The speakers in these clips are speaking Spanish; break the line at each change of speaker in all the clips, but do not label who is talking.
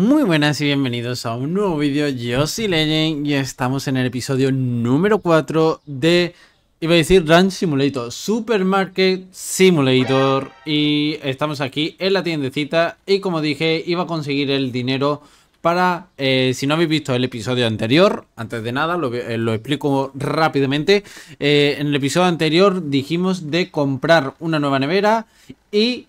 Muy buenas y bienvenidos a un nuevo vídeo, yo soy Legend y estamos en el episodio número 4 de, iba a decir Ranch Simulator, Supermarket Simulator y estamos aquí en la tiendecita y como dije iba a conseguir el dinero para, eh, si no habéis visto el episodio anterior, antes de nada lo, eh, explico rápidamente, eh, en el episodio anterior dijimos de comprar una nueva nevera y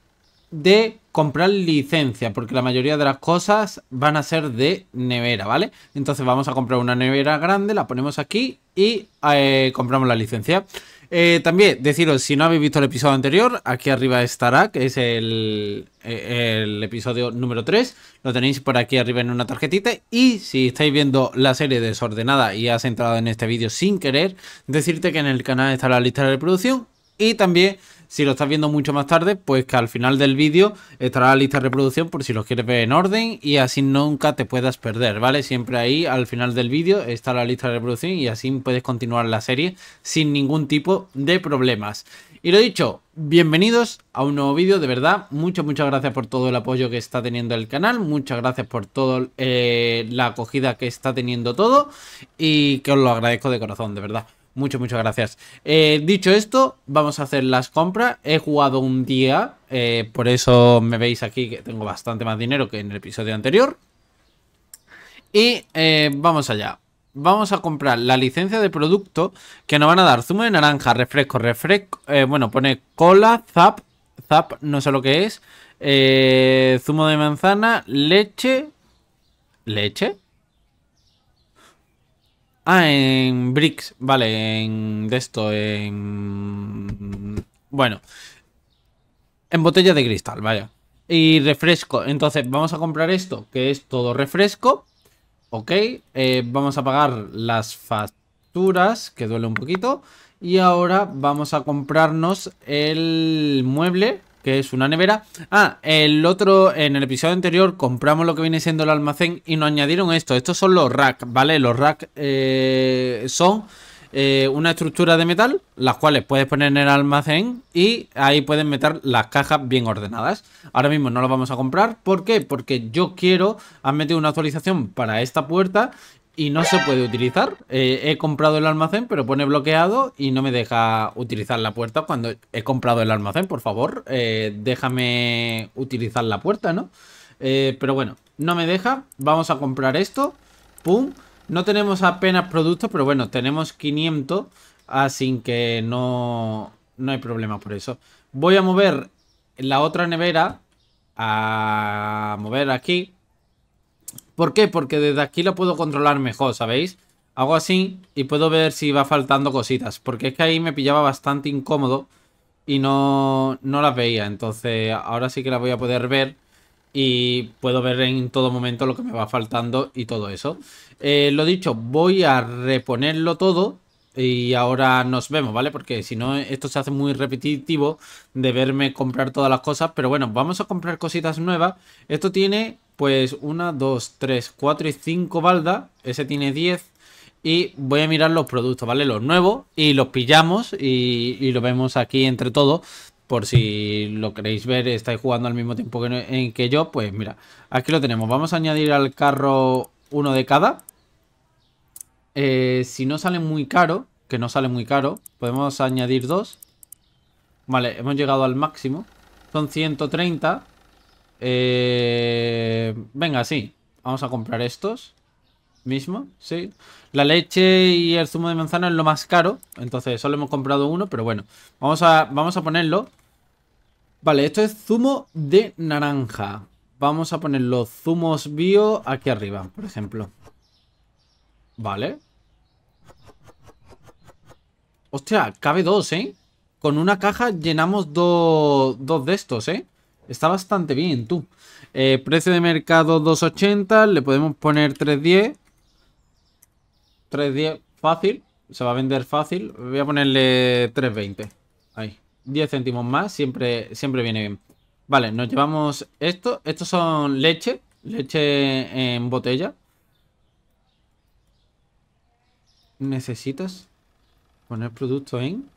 de comprar licencia, porque la mayoría de las cosas van a ser de nevera, ¿vale? Entonces vamos a comprar una nevera grande, la ponemos aquí y eh, compramos la licencia. Eh, también deciros, si no habéis visto el episodio anterior, aquí arriba estará, que es el, eh, el, episodio número 3. Lo tenéis por aquí arriba en una tarjetita. Y si estáis viendo la serie desordenada y has entrado en este vídeo sin querer, decirte que en el canal está la lista de reproducción. Y también si lo estás viendo mucho más tarde, pues que al final del vídeo estará la lista de reproducción por si los quieres ver en orden y así nunca te puedas perder, ¿vale? Siempre ahí al final del vídeo está la lista de reproducción y así puedes continuar la serie sin ningún tipo de problemas. Y lo dicho, bienvenidos a un nuevo vídeo, de verdad, muchas, muchas gracias por todo el apoyo que está teniendo el canal, muchas gracias por toda eh, la acogida que está teniendo todo y que os lo agradezco de corazón, de verdad. Muchas, muchas gracias. Eh, dicho esto, vamos a hacer las compras. He jugado un día, eh, por eso me veis aquí que tengo bastante más dinero que en el episodio anterior. Y eh, vamos allá. Vamos a comprar la licencia de producto que nos van a dar zumo de naranja, refresco, refresco. bueno, pone cola, zap, zap, no sé lo que es. zumo de manzana, leche. ¿Leche? Ah, en Bricks, vale, en de esto, en... Bueno, en botella de cristal, vaya. Y refresco, entonces vamos a comprar esto, que es todo refresco, ok. Eh, vamos a pagar las facturas, que duele un poquito. Y ahora vamos a comprarnos el mueble que es una nevera. Ah, el otro, en el episodio anterior compramos lo que viene siendo el almacén y nos añadieron esto. Estos son los racks, ¿vale? Los racks eh, son eh, una estructura de metal, las cuales puedes poner en el almacén y ahí puedes meter las cajas bien ordenadas. Ahora mismo no las vamos a comprar. ¿Por qué? Porque yo quiero, han metido una actualización para esta puerta y no se puede utilizar. Eh, he comprado el almacén, pero pone bloqueado y no me deja utilizar la puerta cuando he comprado el almacén. Por favor, eh, déjame utilizar la puerta, ¿no? Eh, pero bueno, no me deja. Vamos a comprar esto. Pum. No tenemos apenas productos, pero bueno, tenemos 500. Así que no, no hay problema por eso. Voy a mover la otra nevera a mover aquí ¿Por qué? Porque desde aquí lo puedo controlar mejor, ¿sabéis? Hago así y puedo ver si va faltando cositas. Porque es que ahí me pillaba bastante incómodo y no, no las veía. Entonces ahora sí que las voy a poder ver y puedo ver en todo momento lo que me va faltando y todo eso. Eh, lo dicho, voy a reponerlo todo y ahora nos vemos, ¿vale? Porque si no, esto se hace muy repetitivo de verme comprar todas las cosas. Pero bueno, vamos a comprar cositas nuevas. Esto tiene pues 1, 2, 3, 4 y 5 baldas. Ese tiene 10. Y voy a mirar los productos, ¿vale? Los nuevos. Y los pillamos y, y los vemos aquí entre todos. Por si lo queréis ver, estáis jugando al mismo tiempo que, en que yo. Pues mira, aquí lo tenemos. Vamos a añadir al carro uno de cada. Eh, si no sale muy caro, que no sale muy caro, podemos añadir dos. Vale, hemos llegado al máximo. Son 130. Eh, venga, sí. Vamos a comprar estos. Mismo, sí. La leche y el zumo de manzana es lo más caro. Entonces, solo hemos comprado uno, pero bueno. Vamos a, vamos a ponerlo. Vale, esto es zumo de naranja. Vamos a poner los zumos bio aquí arriba, por ejemplo. Vale. Hostia, cabe dos, ¿eh? Con una caja llenamos dos de estos, ¿eh? Está bastante bien, tú. Eh, precio de mercado 280. Le podemos poner 310. 310 fácil. Se va a vender fácil. Voy a ponerle 320. Ahí. 10 céntimos más. Siempre, siempre viene bien. Vale, nos llevamos esto. Estos son leche. Leche en botella. ¿Necesitas poner producto en?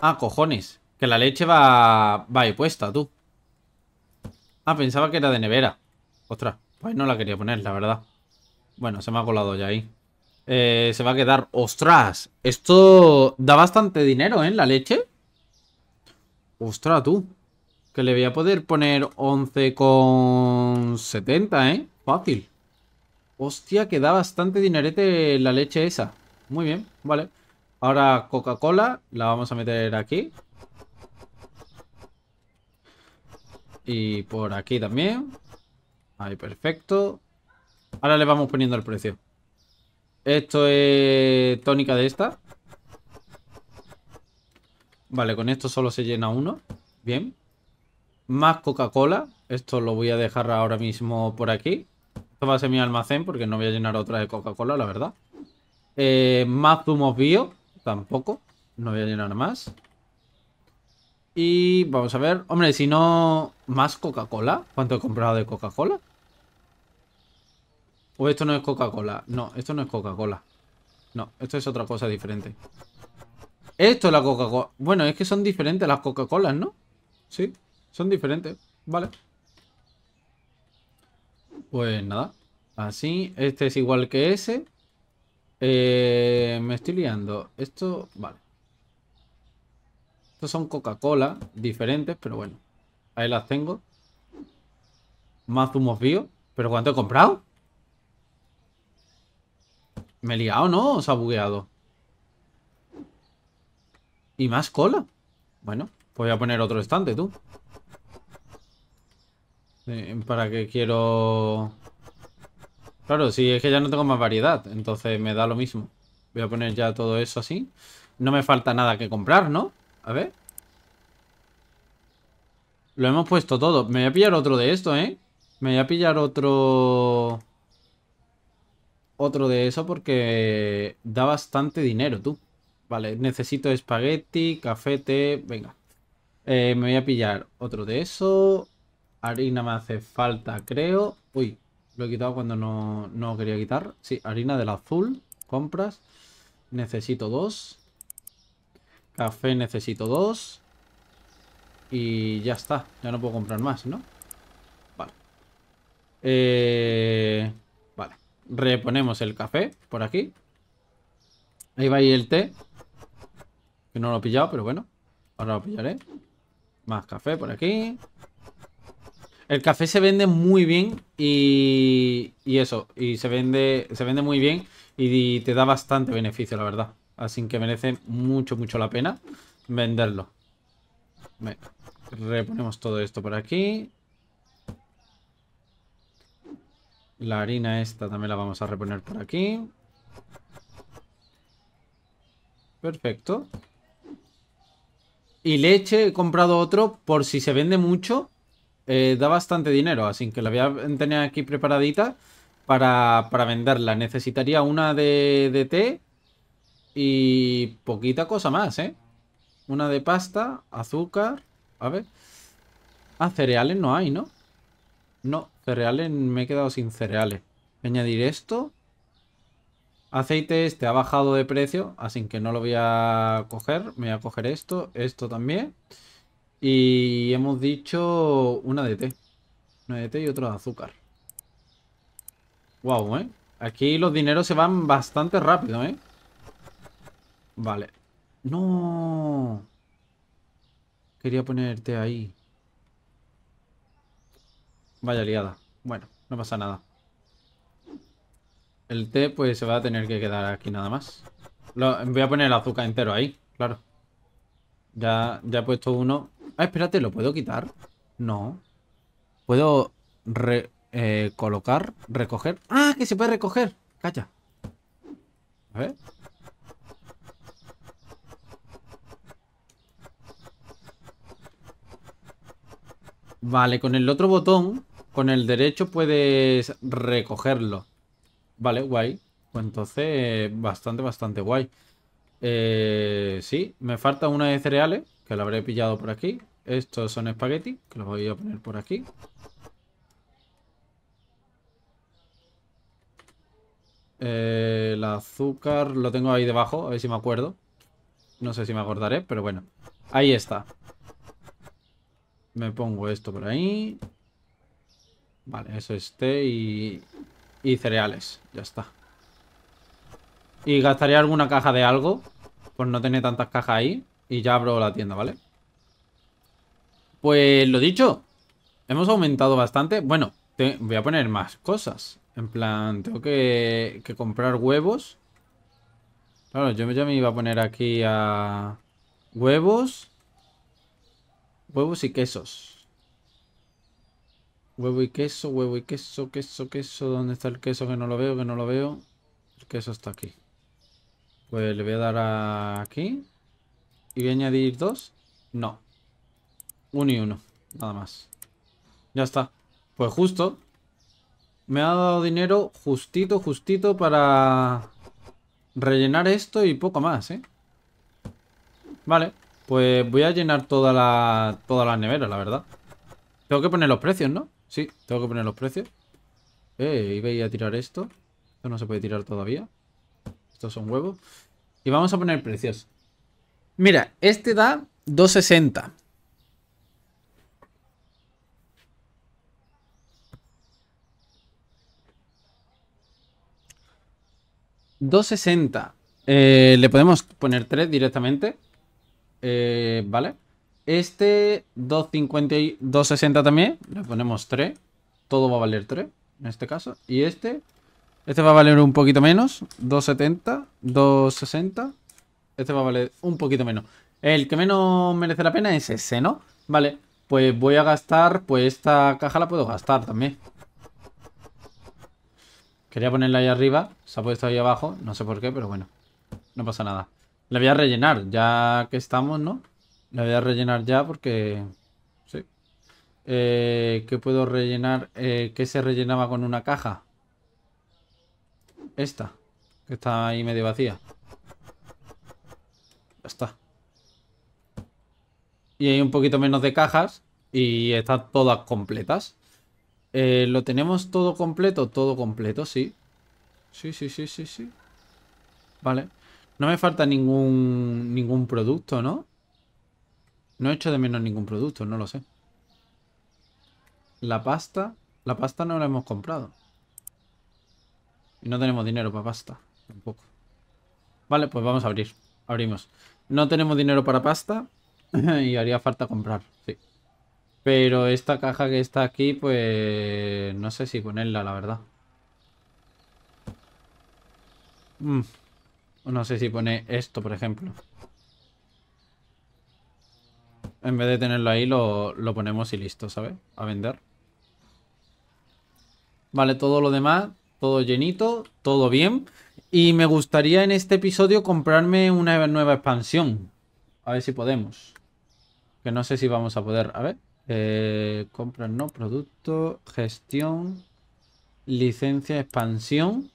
Ah, cojones. Que la leche va... Va ahí puesta, tú. Ah, pensaba que era de nevera. Ostras, pues no la quería poner, la verdad. Bueno, se me ha colado ya ahí. Eh, se va a quedar... ¡Ostras! Esto da bastante dinero, ¿eh? La leche. ¡Ostras, tú! Que le voy a poder poner 11,70, ¿eh? Fácil. Hostia, que da bastante dinerete la leche esa. Muy bien, vale. Ahora Coca-Cola la vamos a meter aquí. Y por aquí también. Ahí, perfecto. Ahora le vamos poniendo el precio. Esto es tónica de esta. Vale, con esto solo se llena uno. Bien. Más Coca-Cola. Esto lo voy a dejar ahora mismo por aquí. Esto va a ser mi almacén porque no voy a llenar otra de Coca-Cola, la verdad. Eh, más zumos bio. Tampoco. No voy a llenar más. Y vamos a ver. Hombre, si no... ¿Más Coca-Cola? ¿Cuánto he comprado de Coca-Cola? ¿O esto no es Coca-Cola? No, esto no es Coca-Cola. No, esto es otra cosa diferente. Esto es la Coca-Cola. Bueno, es que son diferentes las Coca-Colas, ¿no? Sí, son diferentes. Vale. Pues nada. Así, este es igual que ese. Eh, me estoy liando. Esto, vale. Estos son Coca-Cola diferentes, pero bueno. Ahí las tengo. Más zumos bio. ¿Pero cuánto he comprado? ¿Me he liado, no? ¿O se ha bugueado? ¿Y más cola? Bueno, pues voy a poner otro estante, tú. Eh, para que quiero... Claro, si es que ya no tengo más variedad, entonces me da lo mismo. Voy a poner ya todo eso así. No me falta nada que comprar, ¿no? A ver. Lo hemos puesto todo. Me voy a pillar otro de esto, ¿eh? Me voy a pillar otro... Otro de eso porque da bastante dinero, tú. Vale, necesito espagueti, café, té... Venga. Eh, me voy a pillar otro de eso. Harina me hace falta, creo. Uy, lo he quitado cuando no, quería quitar. Sí, harina del azul. Compras. Necesito dos. Café necesito dos. Y ya está. Ya no puedo comprar más, ¿no? Vale. Eh, vale. Reponemos el café por aquí. Ahí va ahí el té. Que no lo he pillado, pero bueno. Ahora lo pillaré. Más café por aquí. El café se vende muy bien y, eso, y se vende, se vende muy bien y, te da bastante beneficio, la verdad. Así que merece mucho, mucho la pena venderlo. Reponemos todo esto por aquí. La harina esta también la vamos a reponer por aquí. Perfecto. Y leche he comprado otro por si se vende mucho. Eh, da bastante dinero, así que la voy a tener aquí preparadita para, venderla. Necesitaría una de, té y poquita cosa más, ¿eh? Una de pasta, azúcar, a ver. Ah, cereales no hay, ¿no? No, cereales, me he quedado sin cereales. Voy a añadir esto. Aceite este ha bajado de precio, así que no lo voy a coger. Me voy a coger esto, esto también. Y hemos dicho una de té. Una de té y otra de azúcar. wow, ¿eh? Aquí los dineros se van bastante rápido, ¿eh? Vale. ¡No! Quería ponerte ahí. Vaya liada. Bueno, no pasa nada. El té, pues, se va a tener que quedar aquí nada más. Lo, voy a poner el azúcar entero ahí, claro. Ya, ya he puesto uno Ah, espérate, ¿lo puedo quitar? No. ¿Puedo recolocar? Eh, colocar? ¿Recoger? ¡Ah, que se puede recoger! Cacha. A ver. Vale, con el otro botón, con el derecho puedes recogerlo. Vale, guay. Pues entonces, bastante, bastante guay. Eh, sí, me falta una de cereales que lo habré pillado por aquí. Estos son espaguetis. que los voy a poner por aquí. Eh, el azúcar lo tengo ahí debajo, a ver si me acuerdo. No sé si me acordaré, pero bueno. Ahí está. Me pongo esto por ahí. Vale, eso es té y, cereales. Ya está. Y gastaría alguna caja de algo. Pues no tener tantas cajas ahí. Y ya abro la tienda, ¿vale? Pues lo dicho, hemos aumentado bastante. Bueno, te, voy a poner más cosas. En plan, tengo que, comprar huevos. Claro, yo ya me iba a poner aquí a huevos, huevos y quesos. Huevo y queso, huevo y queso, queso, queso. ¿Dónde está el queso? Que no lo veo, que no lo veo. El queso está aquí. Pues le voy a dar aquí. ¿Y voy a añadir dos? No. Uno y uno. Nada más. Ya está. Pues justo. Me ha dado dinero justito, justito para rellenar esto y poco más, ¿eh? Vale. Pues voy a llenar toda las, toda la nevera, la verdad. Tengo que poner los precios, ¿no? Sí, tengo que poner los precios. Eh, y voy a tirar esto. Esto no se puede tirar todavía. Estos son huevos. Y vamos a poner precios. Mira, este da 260. $2.60. Eh, le podemos poner 3 directamente. Eh, vale. Este 2.50 y 2.60 también. Le ponemos 3. Todo va a valer 3 en este caso. Y este. Este va a valer un poquito menos. 2.70. 2.60. Este va a valer un poquito menos. El que menos merece la pena es ese, ¿no? Vale, pues voy a gastar... Pues esta caja la puedo gastar también. Quería ponerla ahí arriba. Se ha puesto ahí abajo. No sé por qué, pero bueno. No pasa nada. La voy a rellenar, ya que estamos, ¿no? La voy a rellenar ya porque... Sí. Eh, ¿Qué puedo rellenar? Eh, ¿Qué se rellenaba con una caja? Esta. Que está ahí medio vacía. Y hay un poquito menos de cajas y están todas completas. Eh, ¿Lo tenemos todo completo? Todo completo, sí. Sí, sí, sí, sí, sí. Vale. No me falta ningún, ningún producto, ¿no? No he hecho de menos ningún producto, no lo sé. La pasta... La pasta no la hemos comprado. Y no tenemos dinero para pasta, tampoco. Vale, pues vamos a abrir. Abrimos. No tenemos dinero para pasta y haría falta comprar, sí. Pero esta caja que está aquí, pues no sé si ponerla, la verdad. Mm. No sé si pone esto, por ejemplo. En vez de tenerlo ahí, lo, lo ponemos y listo, ¿sabes? A vender. Vale, todo lo demás, todo llenito, todo bien. Y me gustaría en este episodio comprarme una nueva expansión. A ver si podemos. Que no sé si vamos a poder. A ver. Eh, no. Producto, gestión, licencia, expansión.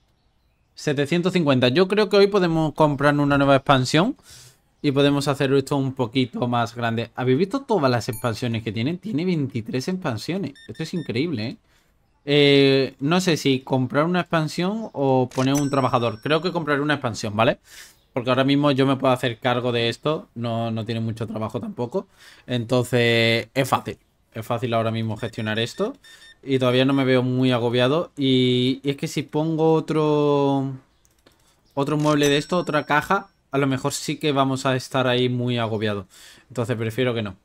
750. Yo creo que hoy podemos comprar una nueva expansión. Y podemos hacer esto un poquito más grande. ¿Habéis visto todas las expansiones que tiene? Tiene 23 expansiones. Esto es increíble, ¿eh? Eh, no sé si comprar una expansión o poner un trabajador. Creo que compraré una expansión, ¿vale? Porque ahora mismo yo me puedo hacer cargo de esto. No, tiene mucho trabajo tampoco. Entonces es fácil. Es fácil ahora mismo gestionar esto. Y todavía no me veo muy agobiado. Y, es que si pongo otro... Otro mueble de esto, otra caja, a lo mejor sí que vamos a estar ahí muy agobiado Entonces prefiero que no.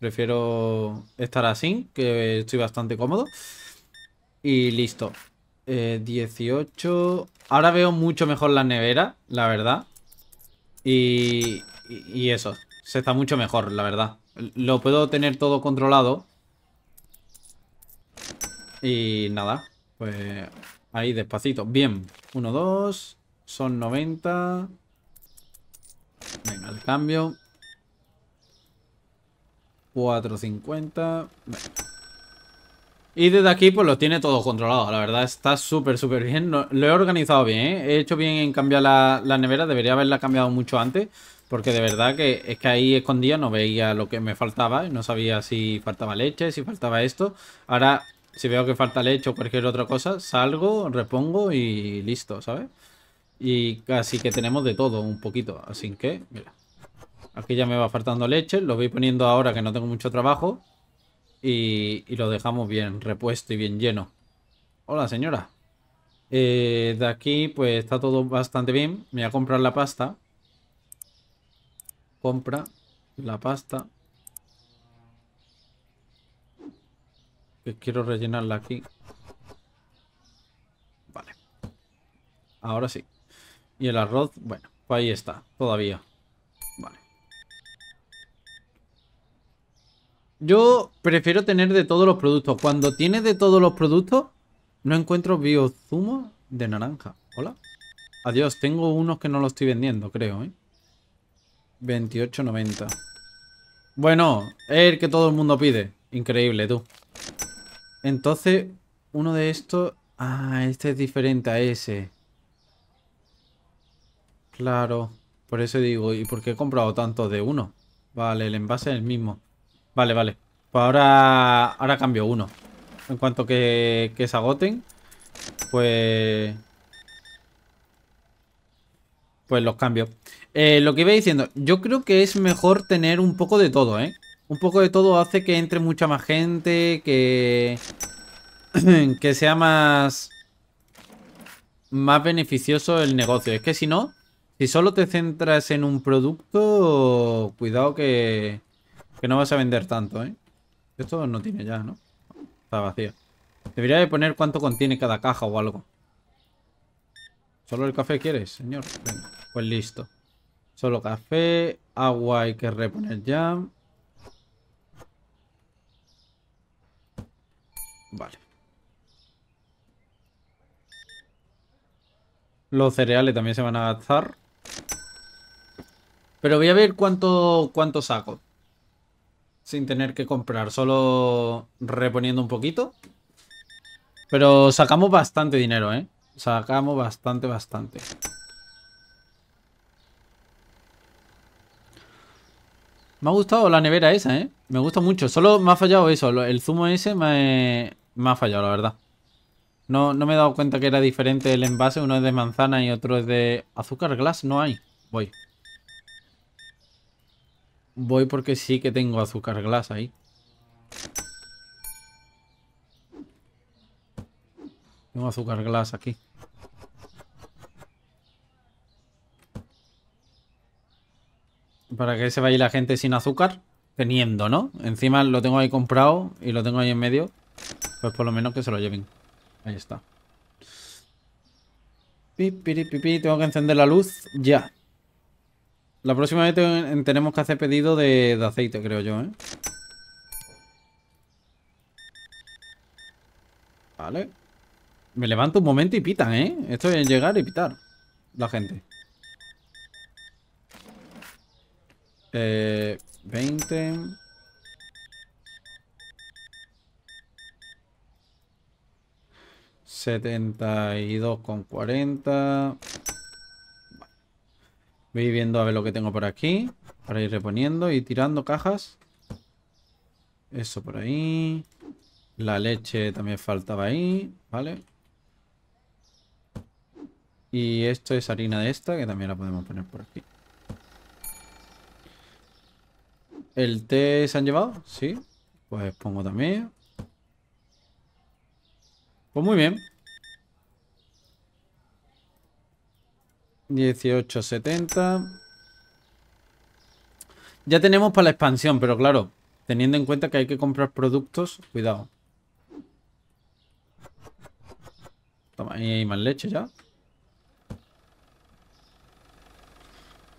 Prefiero estar así, que estoy bastante cómodo. Y listo. 18. Eh, Ahora veo mucho mejor la nevera, la verdad. Y, y eso. Se está mucho mejor, la verdad. Lo puedo tener todo controlado. Y nada. Pues ahí, despacito. Bien. 1, 2. Son 90. Venga, el cambio. 4.50. Venga. Y desde aquí pues lo tiene todo controlado, la verdad está súper súper bien, lo he organizado bien, ¿eh? he hecho bien en cambiar la, nevera, debería haberla cambiado mucho antes, porque de verdad que es que ahí escondía, no veía lo que me faltaba, no sabía si faltaba leche, si faltaba esto, ahora si veo que falta leche o cualquier otra cosa, salgo, repongo y listo, ¿sabes? Y casi que tenemos de todo un poquito, así que, mira, aquí ya me va faltando leche, lo voy poniendo ahora que no tengo mucho trabajo, y, lo dejamos bien repuesto y bien lleno. Hola, señora. Eh, de aquí, pues está todo bastante bien. Me voy a comprar la pasta. Compra la pasta. Que quiero rellenarla aquí. Vale. Ahora sí. Y el arroz, bueno, pues ahí está, todavía. Yo prefiero tener de todos los productos. Cuando tienes de todos los productos, no encuentro biozumo de naranja. Hola. Adiós, tengo unos que no los estoy vendiendo, creo, ¿eh? 28.90. Bueno, es el que todo el mundo pide. Increíble, tú. Entonces, uno de estos... Ah, este es diferente a ese. Claro. Por eso digo, ¿y por qué he comprado tantos de uno? Vale, el envase es el mismo. Vale, vale. Pues ahora, ahora cambio uno. En cuanto que, que se agoten, pues... Pues los cambio. Eh, lo que iba diciendo, yo creo que es mejor tener un poco de todo, ¿eh? Un poco de todo hace que entre mucha más gente, que... que sea más... Más beneficioso el negocio. Es que si no, si solo te centras en un producto, cuidado que... Que no vas a vender tanto, ¿eh? Esto no tiene ya, ¿no? Está vacío. Debería de poner cuánto contiene cada caja o algo. ¿Solo el café quieres, señor? pues listo. Solo café, agua hay que reponer ya. Vale. Los cereales también se van a gastar. Pero voy a ver cuánto, cuánto saco sin tener que comprar, solo reponiendo un poquito. Pero sacamos bastante dinero, ¿eh? Sacamos bastante, bastante. Me ha gustado la nevera esa, ¿eh? Me gusta mucho. Solo me ha fallado eso. El zumo ese me, ha fallado, la verdad. No, no me he dado cuenta que era diferente el envase. Uno es de manzana y otro es de azúcar glass. No hay. Voy. Voy porque sí que tengo azúcar glass ahí. Tengo azúcar glass aquí. Para que se vaya la gente sin azúcar, teniendo, ¿no? Encima lo tengo ahí comprado y lo tengo ahí en medio. Pues por lo menos que se lo lleven. Ahí está. Pi, piri, Tengo que encender la luz ya. La próxima vez tenemos que hacer pedido de, aceite, creo yo, ¿eh? Vale. Me levanto un momento y pitan, ¿eh? Esto es llegar y pitar. La gente. Eh, 20. Setenta y con cuarenta. Voy viendo a ver lo que tengo por aquí. Para ir reponiendo y tirando cajas. Eso por ahí. La leche también faltaba ahí. Vale. Y esto es harina de esta, que también la podemos poner por aquí. ¿El té se han llevado? Sí. Pues pongo también. Pues muy bien. 1870. Ya tenemos para la expansión, pero claro, teniendo en cuenta que hay que comprar productos, cuidado. Toma, y hay más leche ya.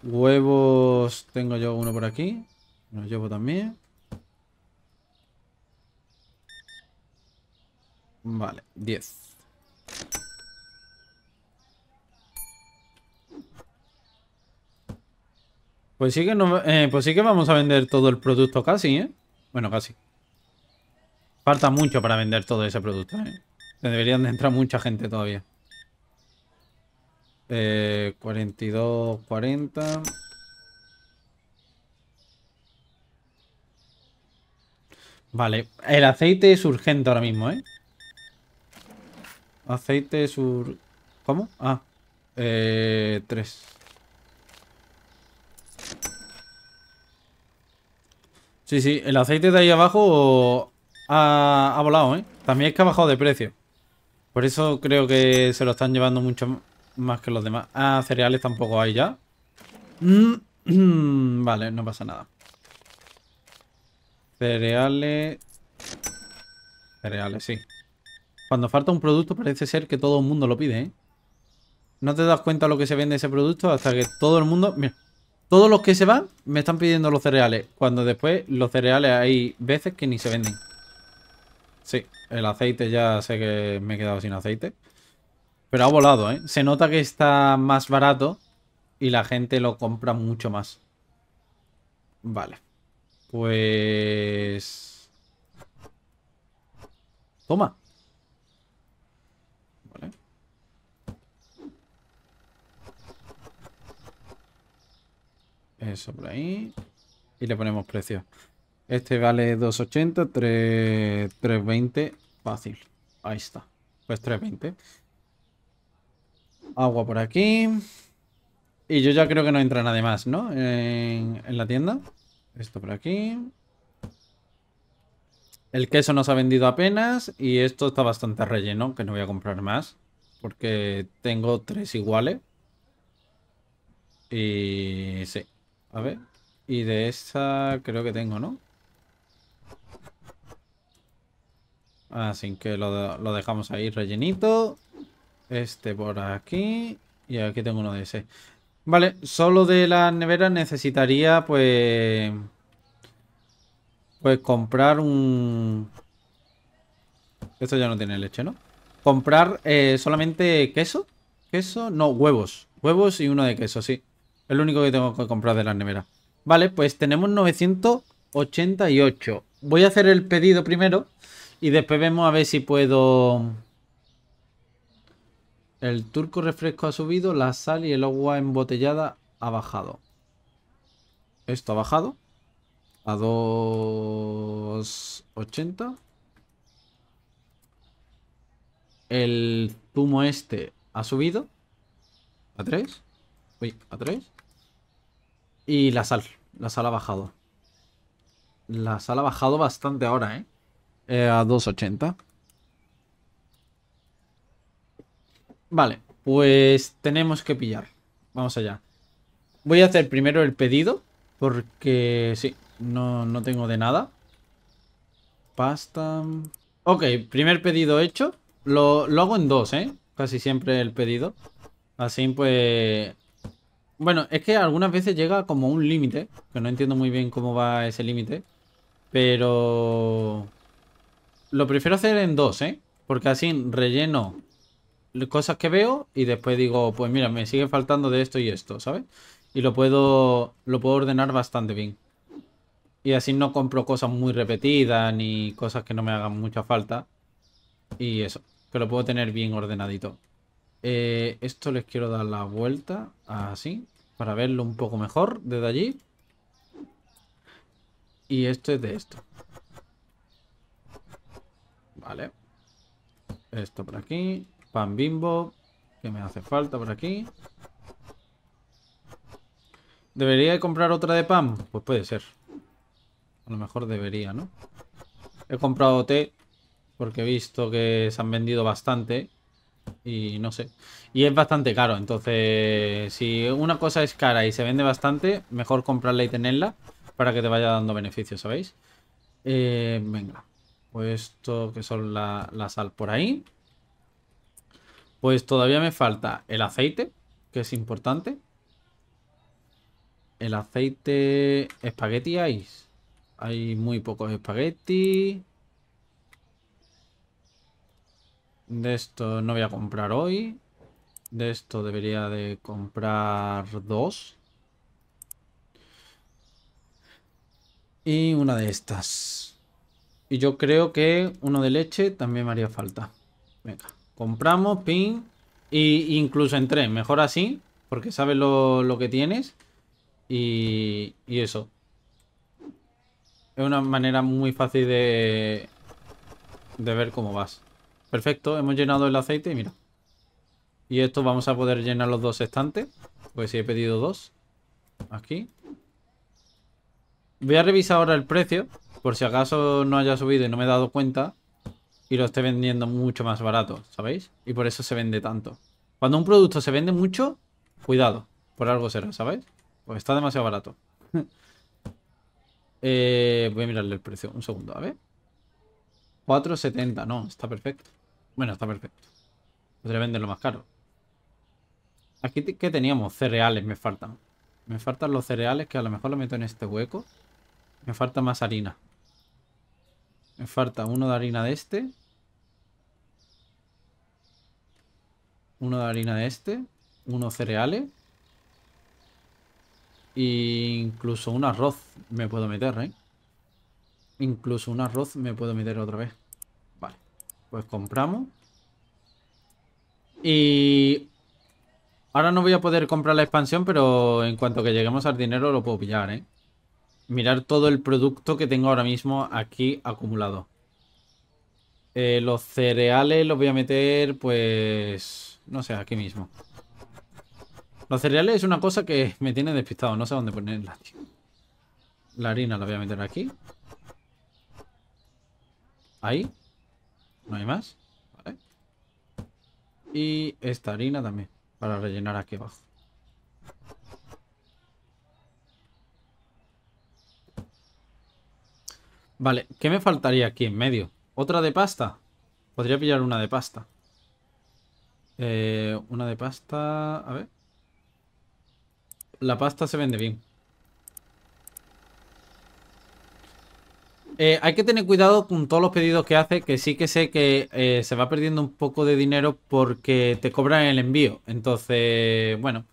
Huevos, tengo yo uno por aquí. Lo llevo también. Vale, 10. Pues sí que no, eh, pues sí que vamos a vender todo el producto casi, ¿eh? Bueno, casi. Falta mucho para vender todo ese producto, ¿eh? Deberían de entrar mucha gente todavía. 42, eh, 40. Vale, el aceite es urgente ahora mismo, ¿eh? Aceite es urgente. ¿Cómo? Ah, eh, 3. Sí, sí, el aceite de ahí abajo ah, ha, volado, ¿eh? También es que ha bajado de precio. Por eso creo que se lo están llevando mucho más que los demás. Ah, cereales tampoco hay ya. Mm, vale, no pasa nada. Cereales... Cereales, sí. Cuando falta un producto parece ser que todo el mundo lo pide, ¿eh? No te das cuenta lo que se vende ese producto hasta que todo el mundo... Mira, todos los que se van me están pidiendo los cereales. Cuando después los cereales hay veces que ni se venden. Sí, el aceite ya sé que me he quedado sin aceite. Pero ha volado, ¿eh? Se nota que está más barato y la gente lo compra mucho más. Vale. Pues... Toma. Eso por ahí. Y le ponemos precio. Este vale 2.80, 3.20. Fácil. Ahí está. Pues 3.20. Agua por aquí. Y yo ya creo que no entra nadie más, ¿no? En, la tienda. Esto por aquí. El queso nos ha vendido apenas. Y esto está bastante relleno, que no voy a comprar más. Porque tengo tres iguales. Y sí, a ver. Y de esta creo que tengo, ¿no? Así ah, que lo, dejamos ahí rellenito. Este por aquí. Y aquí tengo uno de ese. Vale, solo de la nevera necesitaría pues... Pues comprar un... Esto ya no tiene leche, ¿no? Comprar eh, solamente queso. Queso, no, huevos. Huevos y uno de queso, sí. Es lo único que tengo que comprar de la nevera. Vale, pues tenemos 988. Voy a hacer el pedido primero y después vemos a ver si puedo... El turco refresco ha subido, la sal y el agua embotellada ha bajado. Esto ha bajado a 2.80. El zumo este ha subido a 3. Uy, a 3. Y la sal. La sal ha bajado. La sal ha bajado bastante ahora, ¿eh? eh a 2.80. Vale, pues tenemos que pillar. Vamos allá. Voy a hacer primero el pedido. Porque sí, no, tengo de nada. Pasta. Ok, primer pedido hecho. Lo, lo hago en dos, ¿eh? Casi siempre el pedido. Así pues bueno, es que algunas veces llega como un límite, que no entiendo muy bien cómo va ese límite, pero lo prefiero hacer en dos, ¿eh? Porque así relleno cosas que veo y después digo, pues mira, me sigue faltando de esto y esto, ¿sabes? Y lo puedo, lo puedo ordenar bastante bien. Y así no compro cosas muy repetidas ni cosas que no me hagan mucha falta. Y eso, que lo puedo tener bien ordenadito. Eh, esto les quiero dar la vuelta, así, para verlo un poco mejor desde allí. Y esto es de esto. Vale. Esto por aquí. Pan bimbo, que me hace falta por aquí. ¿Debería comprar otra de pan? Pues puede ser. A lo mejor debería, ¿no? He comprado té porque he visto que se han vendido bastante y no sé. Y es bastante caro, entonces si una cosa es cara y se vende bastante, mejor comprarla y tenerla para que te vaya dando beneficios, ¿sabéis? Eh, venga, pues esto que son la, sal por ahí. Pues todavía me falta el aceite, que es importante. El aceite espagueti hay. Hay muy pocos espagueti. De esto no voy a comprar hoy. De esto debería de comprar dos. Y una de estas. Y yo creo que uno de leche también me haría falta. Venga, compramos, pin. Y incluso en tres, mejor así, porque sabes lo, lo que tienes. Y, y eso. Es una manera muy fácil de, de ver cómo vas. Perfecto, hemos llenado el aceite y mira. Y esto vamos a poder llenar los dos estantes. Pues si he pedido dos. Aquí. Voy a revisar ahora el precio. Por si acaso no haya subido y no me he dado cuenta. Y lo esté vendiendo mucho más barato, ¿sabéis? Y por eso se vende tanto. Cuando un producto se vende mucho, cuidado. Por algo será, ¿sabéis? Pues está demasiado barato. Eh, voy a mirarle el precio. Un segundo, a ver. 4.70. No, está perfecto. Bueno, está perfecto. Podré venderlo más caro. Aquí, ¿qué teníamos? Cereales me faltan. Me faltan los cereales que a lo mejor lo meto en este hueco. Me falta más harina. Me falta uno de harina de este. Uno de harina de este. Unos cereales. incluso un arroz me puedo meter, ¿eh? Incluso un arroz me puedo meter otra vez. Pues compramos. Y ahora no voy a poder comprar la expansión, pero en cuanto que lleguemos al dinero lo puedo pillar, ¿eh? Mirar todo el producto que tengo ahora mismo aquí acumulado. Eh, los cereales los voy a meter, pues... No sé, aquí mismo. Los cereales es una cosa que me tiene despistado. No sé dónde ponerla, La harina la voy a meter aquí. Ahí. No hay más. Vale. Y esta harina también, para rellenar aquí abajo. Vale, ¿qué me faltaría aquí en medio? ¿Otra de pasta? Podría pillar una de pasta. Eh, una de pasta... A ver. La pasta se vende bien. Eh, hay que tener cuidado con todos los pedidos que hace, que sí que sé que eh, se va perdiendo un poco de dinero porque te cobran el envío. Entonces, bueno,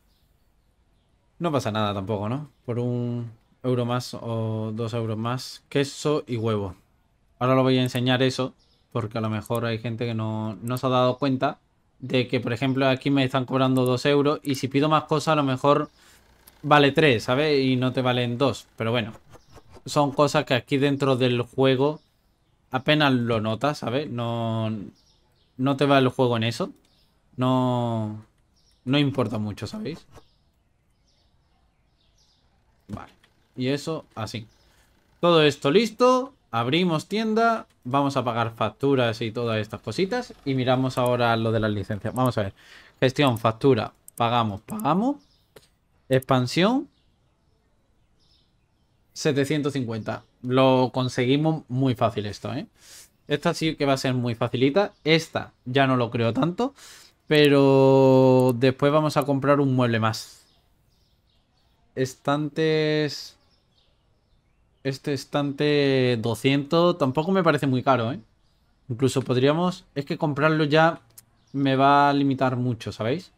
no pasa nada tampoco, ¿no? Por un euro más o dos euros más, queso y huevo. Ahora lo voy a enseñar eso, porque a lo mejor hay gente que no, se ha dado cuenta de que, por ejemplo, aquí me están cobrando dos euros y si pido más cosas, a lo mejor vale tres, ¿sabes? Y no te valen dos pero bueno son cosas que aquí dentro del juego apenas lo notas, ¿sabes? No, no te va el juego en eso. No, no importa mucho, ¿sabéis? Vale. Y eso así. Todo esto listo. Abrimos tienda. Vamos a pagar facturas y todas estas cositas. Y miramos ahora lo de las licencias. Vamos a ver. Gestión, factura. Pagamos, pagamos. Expansión. 750. Lo conseguimos muy fácil esto, ¿eh? Esta sí que va a ser muy facilita. Esta ya no lo creo tanto. Pero después vamos a comprar un mueble más. Estantes... Este estante 200 tampoco me parece muy caro, ¿eh? Incluso podríamos... Es que comprarlo ya me va a limitar mucho, ¿sabéis?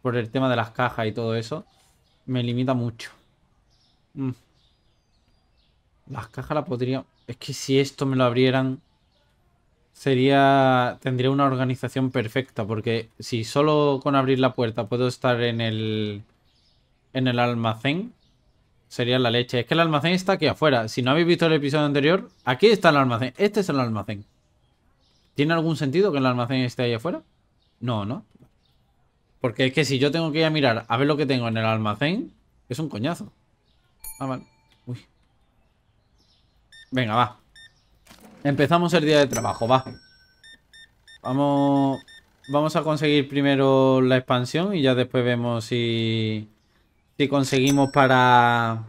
Por el tema de las cajas y todo eso. Me limita mucho. Mm. Las cajas las podría... Es que si esto me lo abrieran... Sería... Tendría una organización perfecta. Porque si solo con abrir la puerta puedo estar en el... En el almacén. Sería la leche. Es que el almacén está aquí afuera. Si no habéis visto el episodio anterior, aquí está el almacén. Este es el almacén. ¿Tiene algún sentido que el almacén esté ahí afuera? No, ¿no? Porque es que si yo tengo que ir a mirar a ver lo que tengo en el almacén, es un coñazo. Ah, vale. Venga, va. Empezamos el día de trabajo, va. Vamos... Vamos a conseguir primero la expansión y ya después vemos si... Si conseguimos para...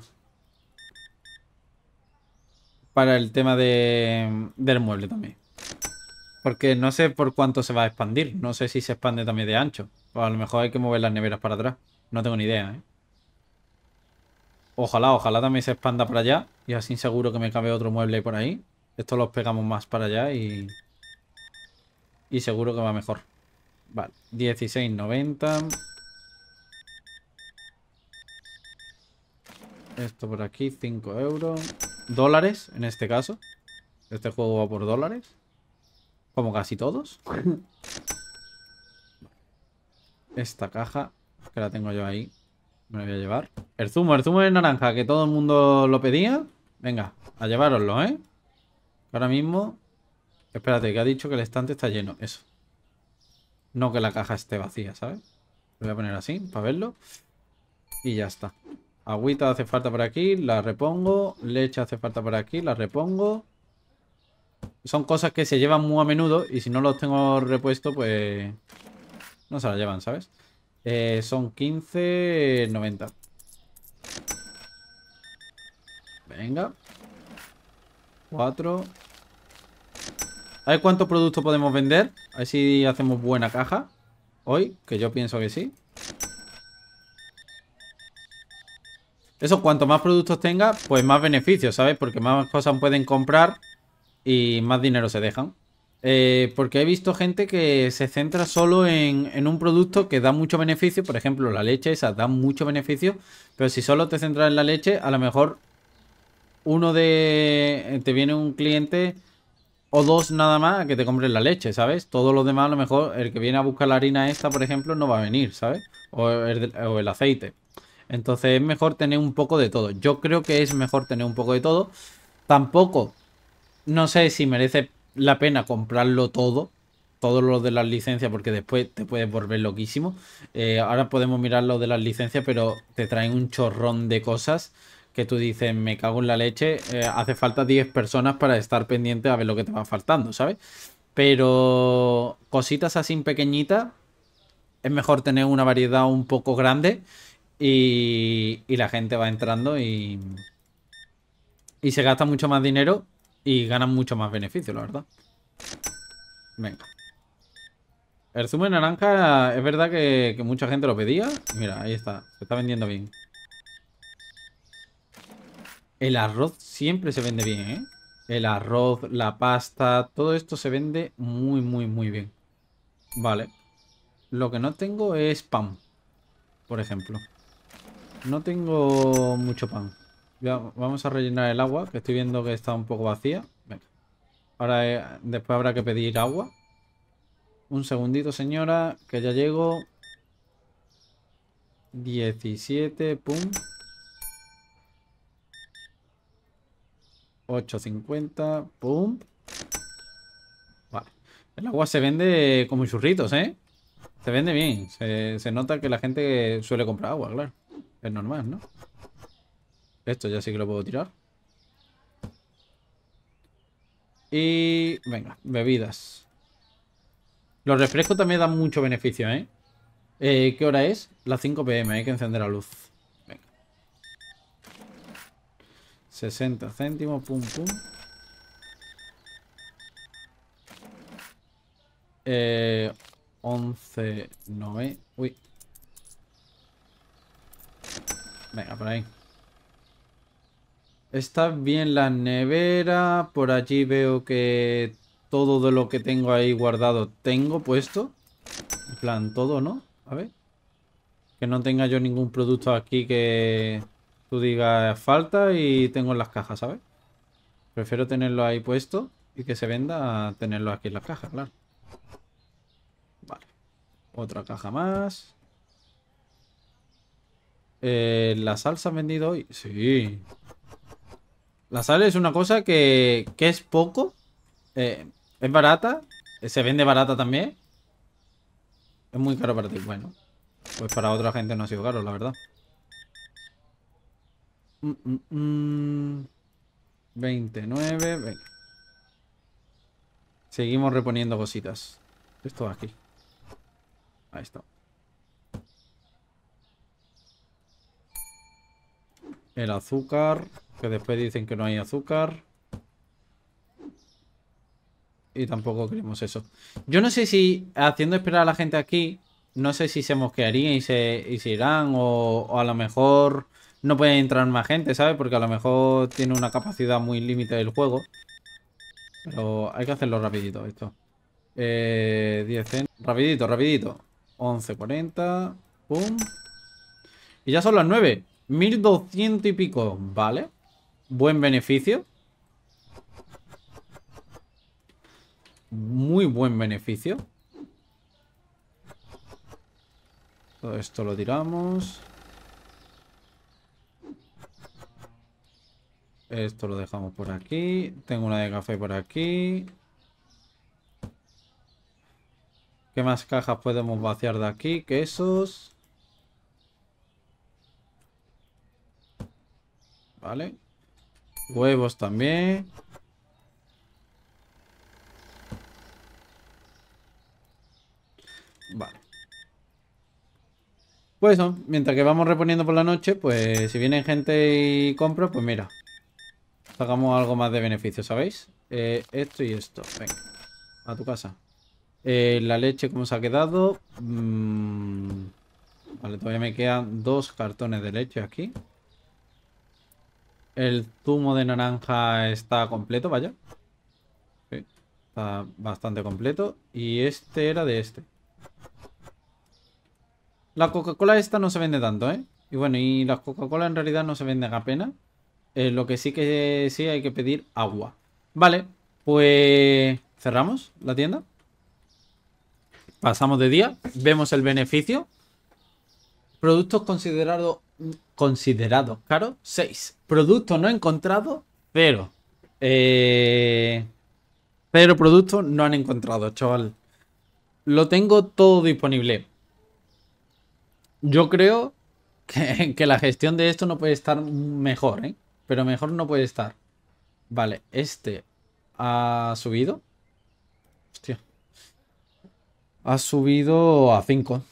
Para el tema de, del mueble también. Porque no sé por cuánto se va a expandir. No sé si se expande también de ancho. O a lo mejor hay que mover las neveras para atrás. No tengo ni idea, ¿eh? Ojalá, ojalá también se expanda para allá. Y así seguro que me cabe otro mueble por ahí. Esto lo pegamos más para allá y... Y seguro que va mejor. Vale, 16,90. Esto por aquí, 5 euros. Dólares, en este caso. Este juego va por dólares. Como casi todos. Esta caja, que la tengo yo ahí. Me lo voy a llevar. El zumo, el zumo de naranja, que todo el mundo lo pedía. Venga, a llevaroslo, ¿eh? Ahora mismo... Espérate, que ha dicho que el estante está lleno. Eso. No que la caja esté vacía, ¿sabes? Lo voy a poner así, para verlo. Y ya está. Agüita hace falta por aquí, la repongo. Leche hace falta por aquí, la repongo. Son cosas que se llevan muy a menudo y si no los tengo repuesto, pues... No se las llevan, ¿sabes? Eh, son 15.90. Venga. 4. A ver cuántos productos podemos vender. A ver si hacemos buena caja. Hoy, que yo pienso que sí. Eso, cuanto más productos tenga, pues más beneficios, ¿sabes? Porque más cosas pueden comprar y más dinero se dejan. Eh, porque he visto gente que se centra solo en, un producto que da mucho beneficio, por ejemplo, la leche esa da mucho beneficio, pero si solo te centras en la leche, a lo mejor uno de... Eh, te viene un cliente o dos nada más a que te compren la leche, ¿sabes? Todos los demás a lo mejor el que viene a buscar la harina esta, por ejemplo, no va a venir, ¿sabes? O el, o el aceite. Entonces es mejor tener un poco de todo. Yo creo que es mejor tener un poco de todo. Tampoco, no sé si merece la pena comprarlo todo, todo lo de las licencias, porque después te puedes volver loquísimo. Eh, ahora podemos mirar lo de las licencias, pero te traen un chorrón de cosas que tú dices, me cago en la leche, eh, hace falta 10 personas para estar pendiente a ver lo que te va faltando, ¿sabes? Pero cositas así pequeñitas, es mejor tener una variedad un poco grande y, y la gente va entrando y, y se gasta mucho más dinero y ganan mucho más beneficio, la verdad. Venga. El zumo de naranja es verdad que, mucha gente lo pedía. Mira, ahí está. Se está vendiendo bien. El arroz siempre se vende bien, ¿eh? El arroz, la pasta, todo esto se vende muy, muy, muy bien. Vale. Lo que no tengo es pan, por ejemplo. No tengo mucho pan. Vamos a rellenar el agua, que estoy viendo que está un poco vacía. Ahora eh, después habrá que pedir agua. Un segundito, señora, que ya llego. 17, pum. 8.50, pum. Vale. El agua se vende como churritos, ¿eh? Se vende bien. Se, se nota que la gente suele comprar agua, claro. Es normal, ¿no? Esto ya sí que lo puedo tirar. Y... Venga, bebidas. Los refrescos también dan mucho beneficio, ¿eh? eh qué hora es? Las 5 pm, hay que encender la luz. Venga. 60 céntimos, pum, pum. Eh, 11, Uy. Venga, por ahí. Está bien la nevera. Por allí veo que todo lo que tengo ahí guardado tengo puesto. En plan, todo, ¿no? A ver. Que no tenga yo ningún producto aquí que tú digas falta y tengo en las cajas, ¿sabes? Prefiero tenerlo ahí puesto y que se venda a tenerlo aquí en las cajas, claro. Vale. Otra caja más. Eh, ¿La salsa ha vendido hoy? Sí. La sal es una cosa que, es poco. Eh, es barata. Eh, se vende barata también. Es muy caro para ti. Bueno, pues para otra gente no ha sido caro, la verdad. 29. Mm, mm, mm. Seguimos reponiendo cositas. Esto de aquí. Ahí está. El azúcar. Que después dicen que no hay azúcar. Y tampoco queremos eso. Yo no sé si haciendo esperar a la gente aquí, no sé si se mosquearían y se, irán o, a lo mejor no puede entrar más gente, ¿sabes? Porque a lo mejor tiene una capacidad muy límite del juego. Pero hay que hacerlo rapidito esto. Eh, 10 Rapidito, rapidito. 11.40. Pum. Y ya son las 9. 1200 y pico, ¿vale? Buen beneficio. Muy buen beneficio. Todo esto lo tiramos. Esto lo dejamos por aquí. Tengo una de café por aquí. ¿Qué más cajas podemos vaciar de aquí? Quesos. Vale. Huevos también. Vale. Pues eso, mientras que vamos reponiendo por la noche, pues si vienen gente y compro, pues mira. Sacamos algo más de beneficio, ¿sabéis? Eh, esto y esto. Venga, a tu casa. Eh, la leche, ¿cómo se ha quedado? Mm, vale, todavía me quedan dos cartones de leche aquí. El zumo de naranja está completo, vaya. Está bastante completo. Y este era de este. La Coca-Cola esta no se vende tanto, ¿eh? Y bueno, y las Coca-Cola en realidad no se venden apenas. Eh, lo que sí que sí hay que pedir agua. Vale, pues cerramos la tienda. Pasamos de día, vemos el beneficio. Productos considerados caros, 6. Producto no encontrado, pero. Eh, pero producto no han encontrado, chaval. Lo tengo todo disponible. Yo creo que, que, la gestión de esto no puede estar mejor, ¿eh? Pero mejor no puede estar. Vale, este ha subido. Hostia. Ha subido a 5.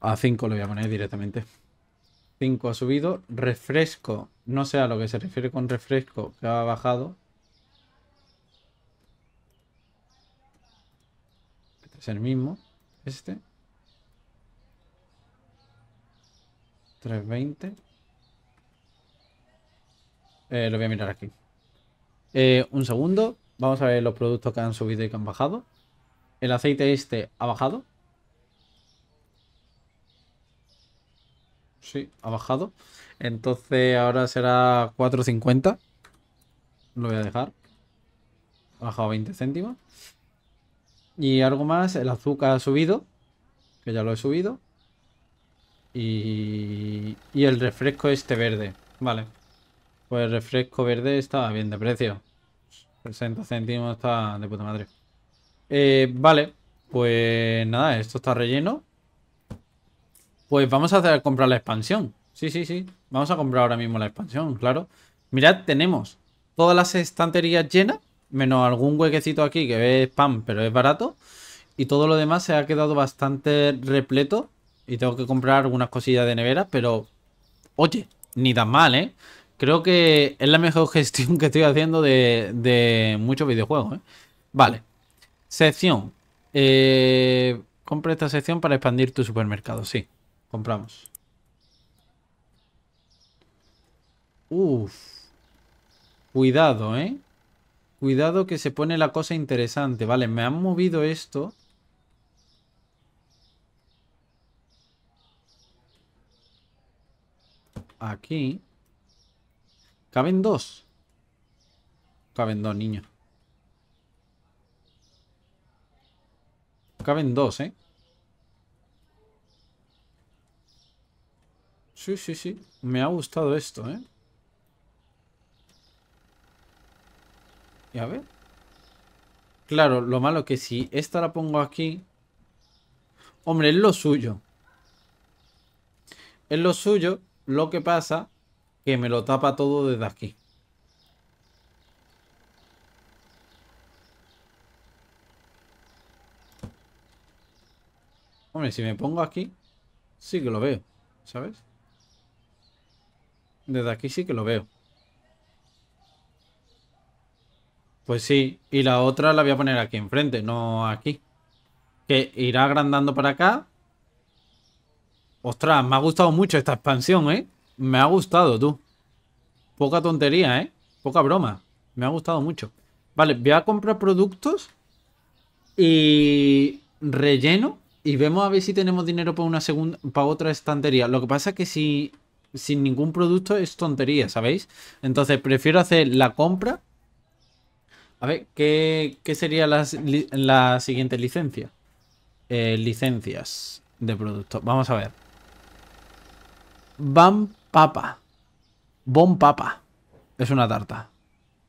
A 5 lo voy a poner directamente. 5 ha subido. Refresco, no sé a lo que se refiere con refresco, que ha bajado. Este es el mismo. Este. 320. Eh, lo voy a mirar aquí. Eh, un segundo. Vamos a ver los productos que han subido y que han bajado. El aceite este ha bajado. Sí, ha bajado. Entonces ahora será 4.50. Lo voy a dejar. Ha bajado 20 céntimos. Y algo más, el azúcar ha subido, que ya lo he subido. Y, y el refresco este verde, vale. Pues el refresco verde está bien de precio. 60 céntimos está de puta madre. Eh, vale, pues nada, esto está relleno. Pues vamos a hacer, comprar la expansión. Sí, sí, sí. Vamos a comprar ahora mismo la expansión, claro. Mirad, tenemos todas las estanterías llenas, menos algún huequecito aquí que es spam, pero es barato. Y todo lo demás se ha quedado bastante repleto. Y tengo que comprar algunas cosillas de nevera, pero... Oye, ni tan mal, ¿eh? Creo que es la mejor gestión que estoy haciendo de, muchos videojuegos, ¿eh? Vale. Sección. Eh, compra esta sección para expandir tu supermercado, sí. Compramos. Uf. Cuidado, ¿eh? Cuidado que se pone la cosa interesante. Vale, me han movido esto. Aquí. Caben dos. Caben dos, niño. Caben dos, ¿eh? Sí, sí, sí. Me ha gustado esto, ¿eh? Y a ver. Claro, lo malo que si esta la pongo aquí... Hombre, es lo suyo. Es lo suyo. Lo que pasa que me lo tapa todo desde aquí. Hombre, si me pongo aquí, sí que lo veo, ¿sabes? Desde aquí sí que lo veo. Pues sí, y la otra la voy a poner aquí enfrente, no aquí. Que irá agrandando para acá. Ostras, me ha gustado mucho esta expansión, ¿eh? Me ha gustado, tú. Poca tontería, ¿eh? Poca broma. Me ha gustado mucho. Vale, voy a comprar productos y relleno y vemos a ver si tenemos dinero para una segunda para otra estantería. Lo que pasa es que si sin ningún producto es tontería, ¿sabéis? Entonces prefiero hacer la compra. A ver, ¿qué, sería la, siguiente licencia? Eh, licencias de producto. Vamos a ver. Bam Papa. Bon Papa. Es una tarta.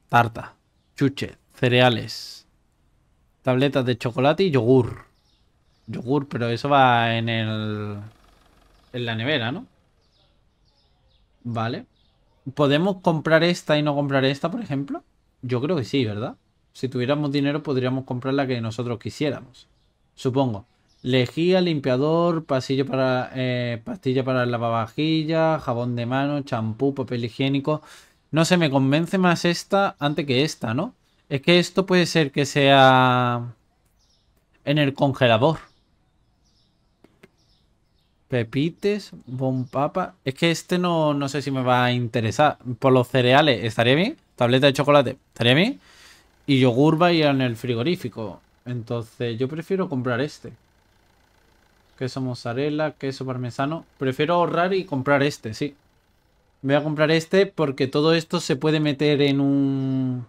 Tarta. Chuche. Cereales. Tabletas de chocolate y yogur. Yogur, pero eso va en el... En la nevera, ¿no? Vale. ¿Podemos comprar esta y no comprar esta, por ejemplo? Yo creo que sí, ¿verdad? Si tuviéramos dinero podríamos comprar la que nosotros quisiéramos. Supongo. Lejía, limpiador, pasillo para, eh, pastilla para lavavajillas, jabón de mano, champú, papel higiénico. No se me convence más esta antes que esta, ¿no? Es que esto puede ser que sea en el congelador. Pepites, papa. Es que este no, no sé si me va a interesar. Por los cereales, estaría bien. Tableta de chocolate, estaría bien. Y yogur va en el frigorífico. Entonces, yo prefiero comprar este. Queso mozzarella, queso parmesano. Prefiero ahorrar y comprar este, sí. Voy a comprar este porque todo esto se puede meter en un...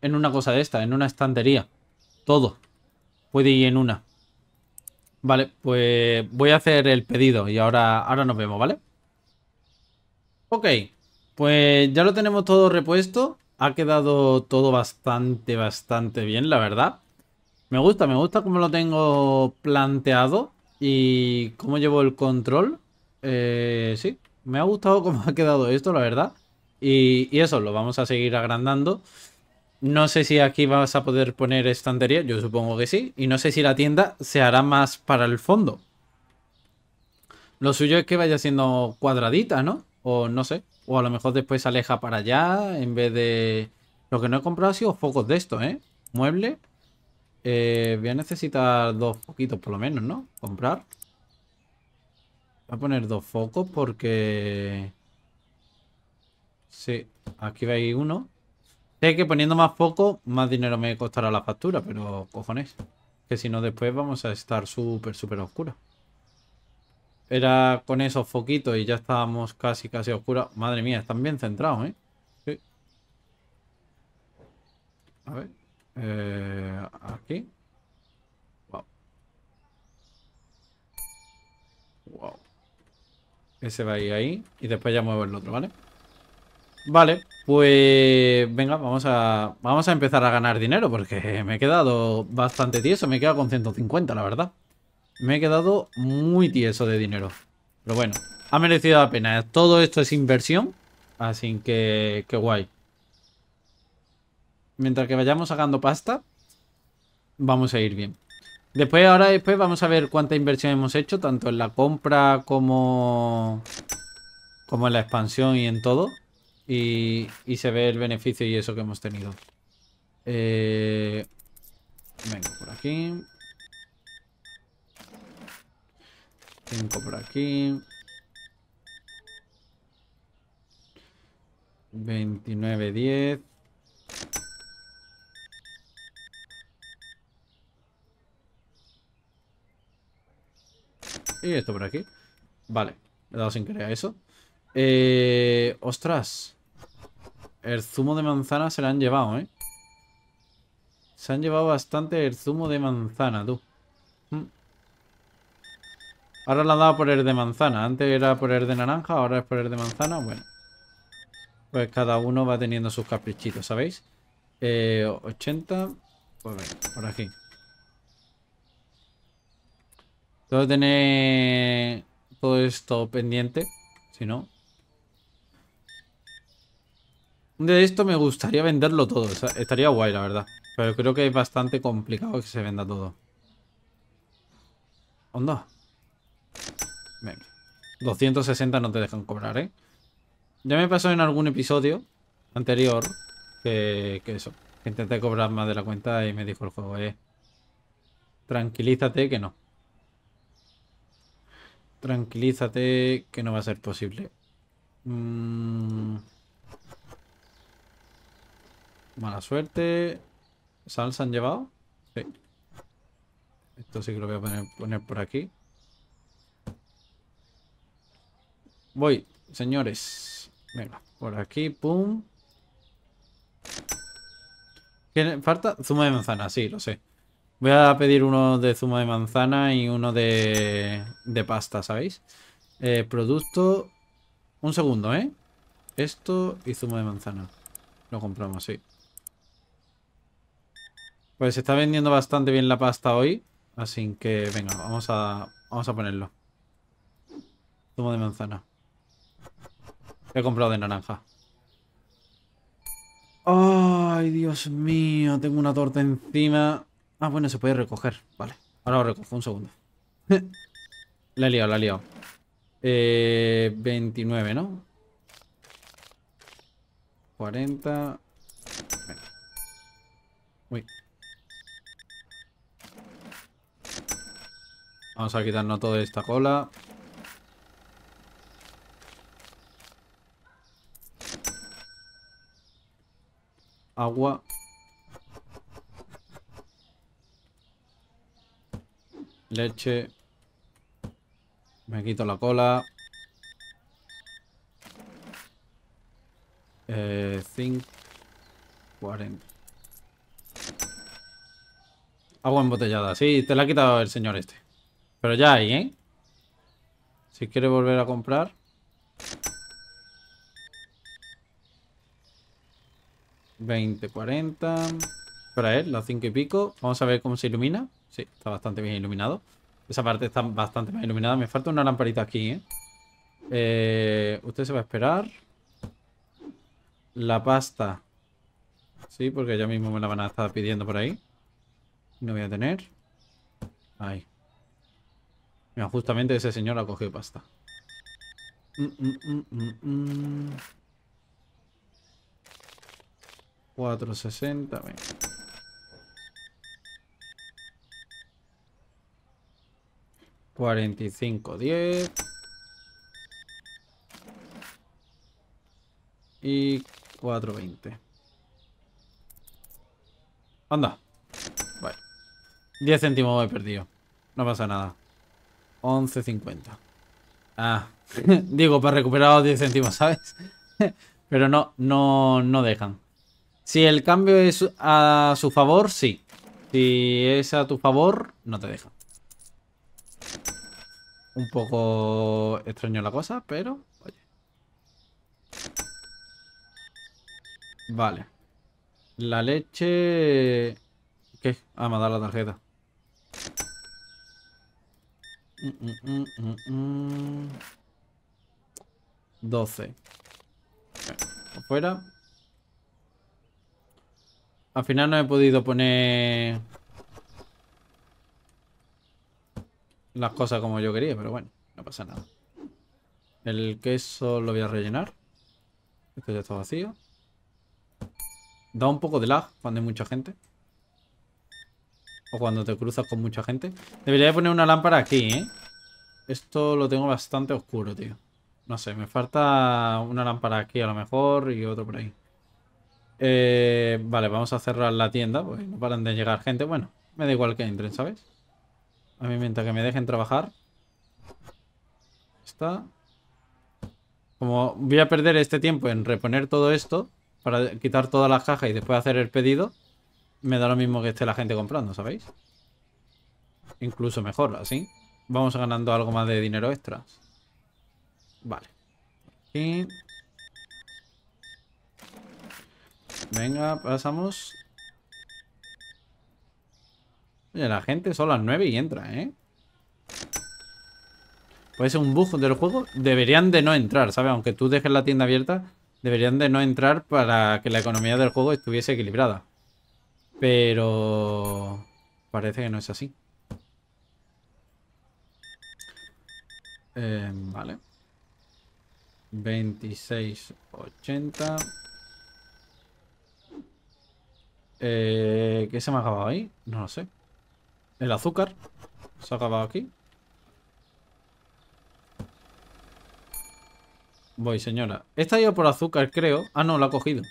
En una cosa de esta, en una estantería. Todo. Puede ir en una. Vale, pues voy a hacer el pedido y ahora, ahora nos vemos, ¿vale? Ok, pues ya lo tenemos todo repuesto. Ha quedado todo bastante, bastante bien, la verdad. Me gusta, me gusta cómo lo tengo planteado y cómo llevo el control. Eh, sí, me ha gustado cómo ha quedado esto, la verdad. y eso, lo vamos a seguir agrandando. No sé si aquí vas a poder poner estantería, yo supongo que sí. Y no sé si la tienda se hará más para el fondo. Lo suyo es que vaya siendo cuadradita, ¿no? O no sé. O a lo mejor después se aleja para allá en vez de... Lo que no he comprado ha sido focos de esto, ¿eh? Mueble. Eh, voy a necesitar dos foquitos por lo menos, ¿no? Comprar. Voy a poner dos focos porque... Sí, aquí veis uno. Sé que poniendo más foco, más dinero me costará la factura, pero cojones. Que si no, después vamos a estar súper, súper oscura Era con esos foquitos y ya estábamos casi, casi oscura Madre mía, están bien centrados, ¿eh? A ver. Eh, aquí. Wow. Ese va a ir ahí. Y después ya muevo el otro, ¿vale? vale Vale, pues venga, vamos a, vamos a empezar a ganar dinero porque me he quedado bastante tieso. Me he quedado con 150, la verdad. Me he quedado muy tieso de dinero. Pero bueno, ha merecido la pena. Todo esto es inversión, así que qué guay. Mientras que vayamos sacando pasta, vamos a ir bien. Después, ahora después vamos a ver cuánta inversión hemos hecho, tanto en la compra como, como en la expansión y en todo. Y, se ve el beneficio y eso que hemos tenido. Eh, vengo por aquí. Cinco por aquí. 29, 10. Y esto por aquí. Vale, le he dado sin querer eso. Eh, ostras. El zumo de manzana se lo han llevado, ¿eh? Se han llevado bastante el zumo de manzana, tú. Mm. Ahora la han dado por el de manzana. Antes era por el de naranja, ahora es por el de manzana. Bueno. Pues cada uno va teniendo sus caprichitos, ¿sabéis? Eh, 80. Pues por aquí. Tengo que tener todo esto pendiente. Si no, de esto me gustaría venderlo todo. estaría guay, la verdad. Pero creo que es bastante complicado que se venda todo. Onda. Venga. 260 no te dejan cobrar, ¿eh? Ya me pasó en algún episodio anterior que, que eso. Que intenté cobrar más de la cuenta y me dijo el juego, eh. Tranquilízate que no. Tranquilízate que no va a ser posible. Mmm... Mala suerte. salsa han llevado? Sí. Esto sí que lo voy a poner, por aquí. Voy, señores. Venga, por aquí, pum. Falta zumo de manzana, sí, lo sé. Voy a pedir uno de zumo de manzana y uno de, pasta, ¿sabéis? Eh, producto... Un segundo, ¿eh? Esto y zumo de manzana. Lo compramos, sí. Pues se está vendiendo bastante bien la pasta hoy. Así que, venga, vamos a, vamos a ponerlo. Zumo de manzana. He comprado de naranja. Ay, Dios mío, tengo una torta encima. Ah, bueno, se puede recoger. Vale, ahora lo recojo, un segundo. la he liado, la he liado. Eh, 29, ¿no? 40... Vamos a quitarnos toda esta cola. Agua. Leche. Me quito la cola. Eh, eh, 40. Agua embotellada. Sí, te la ha quitado el señor este. Pero ya hay, ¿eh? Si quiere volver a comprar. 20, 40 Para él, las cinco y pico. Vamos a ver cómo se ilumina. Sí, está bastante bien iluminado. Esa parte está bastante bien iluminada. Me falta una lamparita aquí, ¿eh? eh usted se va a esperar. La pasta. Sí, porque ya mismo me la van a estar pidiendo por ahí. No voy a tener. Ahí. Mira, justamente ese señor ha cogido pasta. 460, 45,10. Y 420. Anda. Vale. 10 céntimos he perdido. No pasa nada. 11.50. Ah, digo, para recuperar los 10 céntimos, ¿sabes? Pero no, no, no dejan. Si el cambio es a su favor, sí. Si es a tu favor, no te dejan. Un poco extraño la cosa, pero... Oye. Vale. La leche... ¿Qué? Ah, me ha dado la tarjeta. 12. Afuera. Al final no he podido poner las cosas como yo quería, pero bueno, no pasa nada. El queso lo voy a rellenar. Esto ya está vacío. Da un poco de lag cuando hay mucha gente. O cuando te cruzas con mucha gente. Debería poner una lámpara aquí, ¿eh? Esto lo tengo bastante oscuro, tío. No sé, me falta una lámpara aquí a lo mejor y otro por ahí. Eh, vale, vamos a cerrar la tienda. Pues no paran de llegar gente. Bueno, me da igual que entren, ¿sabes? A mí mientras que me dejen trabajar. Está. Como voy a perder este tiempo en reponer todo esto para quitar todas las cajas y después hacer el pedido... Me da lo mismo que esté la gente comprando, ¿sabéis? Incluso mejor, así. Vamos ganando algo más de dinero extra. Vale. Y... Venga, pasamos. Oye, la gente son las 9 y entra, ¿eh? Puede ser un bug del juego. Deberían de no entrar, ¿sabes? Aunque tú dejes la tienda abierta, deberían de no entrar para que la economía del juego estuviese equilibrada. Pero... Parece que no es así. Eh, vale. 2680. Eh, ¿Qué se me ha acabado ahí? No lo sé. ¿El azúcar? ¿Se ha acabado aquí? Voy, señora. Esta ha ido por azúcar, creo. Ah, no, la ha cogido.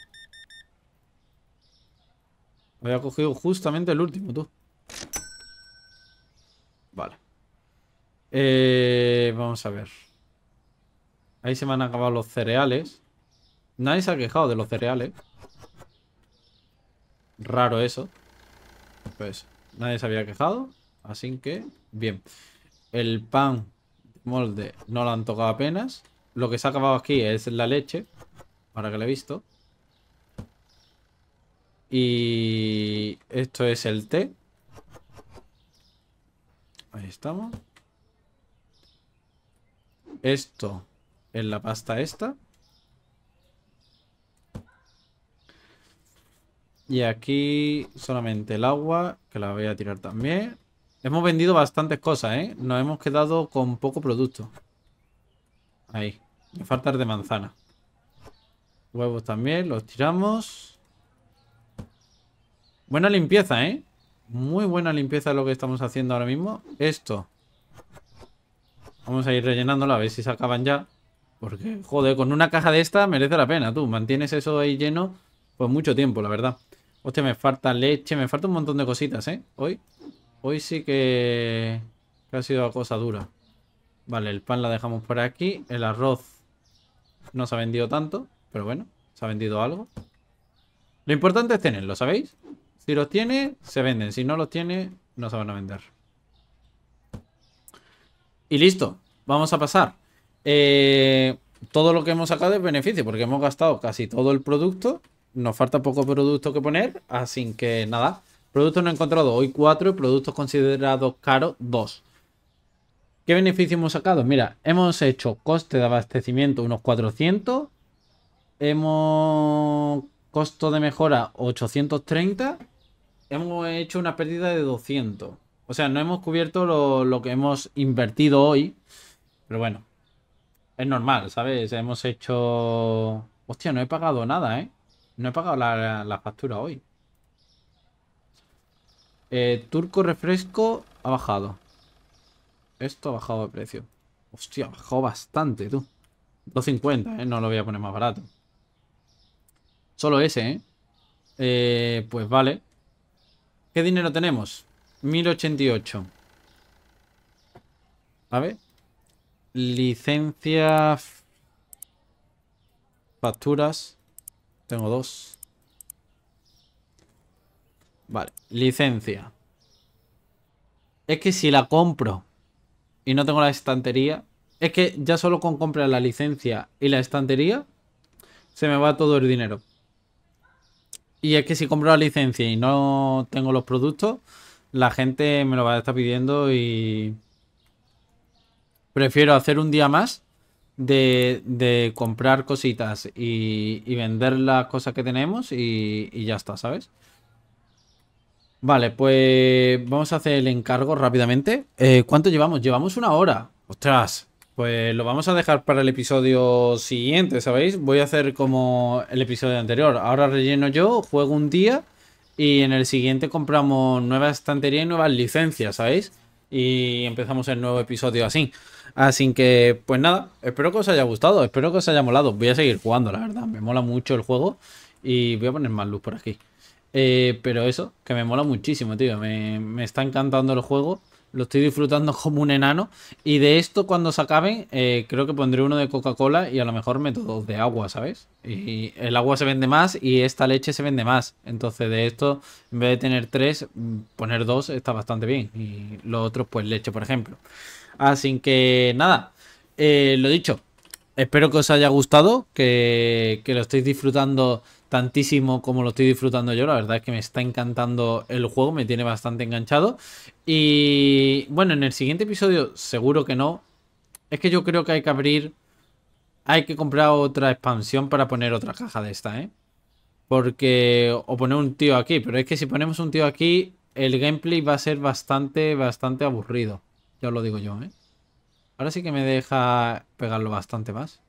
Había cogido justamente el último, tú. Vale. Eh, vamos a ver. Ahí se me han acabado los cereales. Nadie se ha quejado de los cereales. Raro eso. Pues nadie se había quejado. Así que, bien. El pan molde no lo han tocado apenas. Lo que se ha acabado aquí es la leche. Ahora que lo he visto. Y esto es el té. Ahí estamos. Esto es la pasta esta. Y aquí solamente el agua, que la voy a tirar también. Hemos vendido bastantes cosas, ¿eh? Nos hemos quedado con poco producto. Ahí. Me falta de manzana. Huevos también, los tiramos. Buena limpieza, ¿eh? Muy buena limpieza lo que estamos haciendo ahora mismo. Esto. Vamos a ir rellenándolo a ver si se acaban ya. Porque, joder, con una caja de esta merece la pena, tú. Mantienes eso ahí lleno por mucho tiempo, la verdad. Hostia, me falta leche, me falta un montón de cositas, ¿eh? Hoy, hoy sí que, ha sido cosa dura. Vale, el pan la dejamos por aquí. El arroz no se ha vendido tanto, pero bueno, se ha vendido algo. Lo importante es tenerlo, ¿sabéis? Si los tiene, se venden. Si no los tiene, no se van a vender. Y listo. Vamos a pasar. Eh, todo lo que hemos sacado es beneficio, porque hemos gastado casi todo el producto. Nos falta poco producto que poner, así que nada. Productos no he encontrado hoy 4 productos considerados caros 2. ¿Qué beneficio hemos sacado? Mira, hemos hecho coste de abastecimiento unos 400. Hemos costo de mejora 830 hemos hecho una pérdida de 200. O sea, no hemos cubierto lo, que hemos invertido hoy. Pero bueno, es normal, ¿sabes? Hemos hecho... Hostia, no he pagado nada, ¿eh? No he pagado la, factura hoy. Eh, turco refresco ha bajado. Esto ha bajado de precio. Hostia, ha bajado bastante, tú. 2.50, ¿eh? No lo voy a poner más barato. Solo ese, ¿eh? eh pues vale. ¿Qué dinero tenemos? 1088. A ver. Licencia. Facturas. Tengo dos. Vale, licencia. Es que si la compro y no tengo la estantería, es que ya solo con comprar la licencia y la estantería se me va todo el dinero. Y es que si compro la licencia y no tengo los productos, la gente me lo va a estar pidiendo y prefiero hacer un día más de, comprar cositas y, vender las cosas que tenemos y, ya está, ¿sabes? Vale, pues vamos a hacer el encargo rápidamente. Eh, ¿Cuánto llevamos? Llevamos una hora. Ostras, pues lo vamos a dejar para el episodio siguiente, ¿sabéis? Voy a hacer como el episodio anterior. Ahora relleno yo, juego un día y en el siguiente compramos nueva estantería y nuevas licencias, ¿sabéis? Y empezamos el nuevo episodio así. Así que, pues nada, espero que os haya gustado, espero que os haya molado. Voy a seguir jugando, la verdad. Me mola mucho el juego y voy a poner más luz por aquí. Eh, pero eso, que me mola muchísimo, tío. Me, me está encantando el juego. Lo estoy disfrutando como un enano. Y de esto, cuando se acaben, eh, creo que pondré uno de Coca-Cola y a lo mejor meto dos de agua, ¿sabes? Y el agua se vende más y esta leche se vende más. Entonces, de esto, en vez de tener tres, poner dos está bastante bien. Y los otros, pues leche, por ejemplo. Así que, nada, eh, lo dicho. Espero que os haya gustado, que, que lo estéis disfrutando tantísimo como lo estoy disfrutando yo. La verdad es que me está encantando el juego, me tiene bastante enganchado. Y bueno, en el siguiente episodio seguro que no. Es que yo creo que hay que abrir... Hay que comprar otra expansión para poner otra caja de esta, ¿eh? Porque... O poner un tío aquí. Pero es que si ponemos un tío aquí, el gameplay va a ser bastante, bastante aburrido. Ya os lo digo yo, ¿eh? Ahora sí que me deja pegarlo bastante más.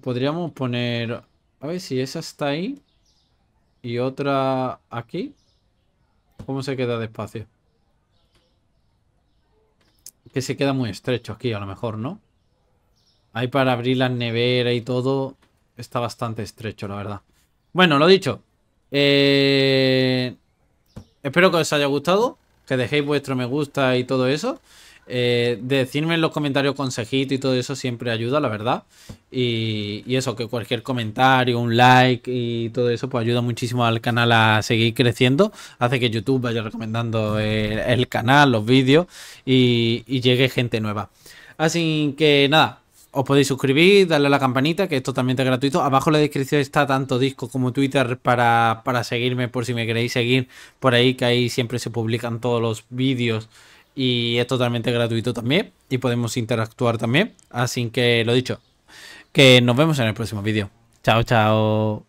podríamos poner... A ver si esa está ahí. Y otra aquí. ¿Cómo se queda de espacio? Que se queda muy estrecho aquí a lo mejor, ¿no? Ahí para abrir la nevera y todo. Está bastante estrecho, la verdad. Bueno, lo dicho. Eh, espero que os haya gustado. Que dejéis vuestro me gusta y todo eso. Eh, decirme en los comentarios consejitos y todo eso siempre ayuda, la verdad. Y, eso, que cualquier comentario, un like y todo eso, pues ayuda muchísimo al canal a seguir creciendo. Hace que YouTube vaya recomendando el, canal, los vídeos y, llegue gente nueva. Así que nada, os podéis suscribir, darle a la campanita, que es totalmente gratuito. Abajo en la descripción está tanto Disco como Twitter para, para seguirme por si me queréis seguir por ahí, que ahí siempre se publican todos los vídeos y es totalmente gratuito también y podemos interactuar también. Así que lo dicho, que nos vemos en el próximo vídeo. Chao, chao.